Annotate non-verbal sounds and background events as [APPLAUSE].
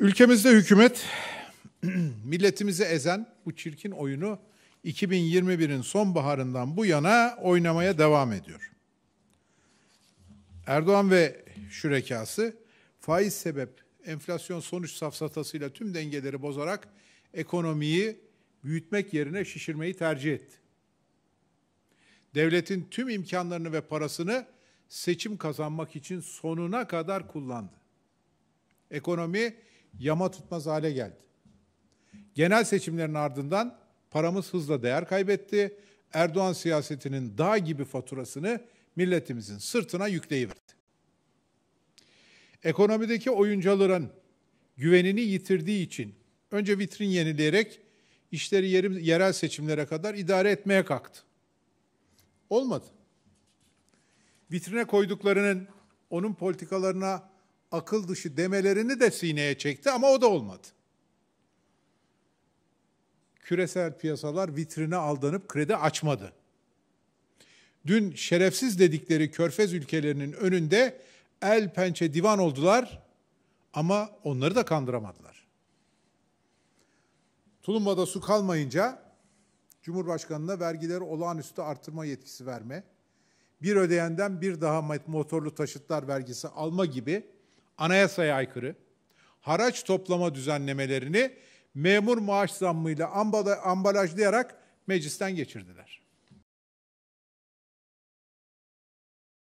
Ülkemizde hükümet [CLEARS THROAT] milletimizi ezen bu çirkin oyunu 2021'in sonbaharından bu yana oynamaya devam ediyor. Erdoğan ve şürekası faiz sebep enflasyon sonuç safsatasıyla tüm dengeleri bozarak ekonomiyi büyütmek yerine şişirmeyi tercih etti. Devletin tüm imkanlarını ve parasını seçim kazanmak için sonuna kadar kullandı. Ekonomi yama tutmaz hale geldi. Genel seçimlerin ardından paramız hızla değer kaybetti. Erdoğan siyasetinin dağ gibi faturasını milletimizin sırtına yükleyiverdi. Ekonomideki oyuncuların güvenini yitirdiği için önce vitrin yenileyerek işleri yerim, yerel seçimlere kadar idare etmeye kalktı. Olmadı. Vitrine koyduklarının onun politikalarına akıl dışı demelerini de sineye çekti ama o da olmadı. Küresel piyasalar vitrine aldanıp kredi açmadı. Dün şerefsiz dedikleri körfez ülkelerinin önünde el pençe divan oldular ama onları da kandıramadılar. Tulumba'da su kalmayınca Cumhurbaşkanı'na vergileri olağanüstü artırma yetkisi verme, bir ödeyenden bir daha motorlu taşıtlar vergisi alma gibi anayasaya aykırı, haraç toplama düzenlemelerini memur maaş zammıyla ambalajlayarak meclisten geçirdiler.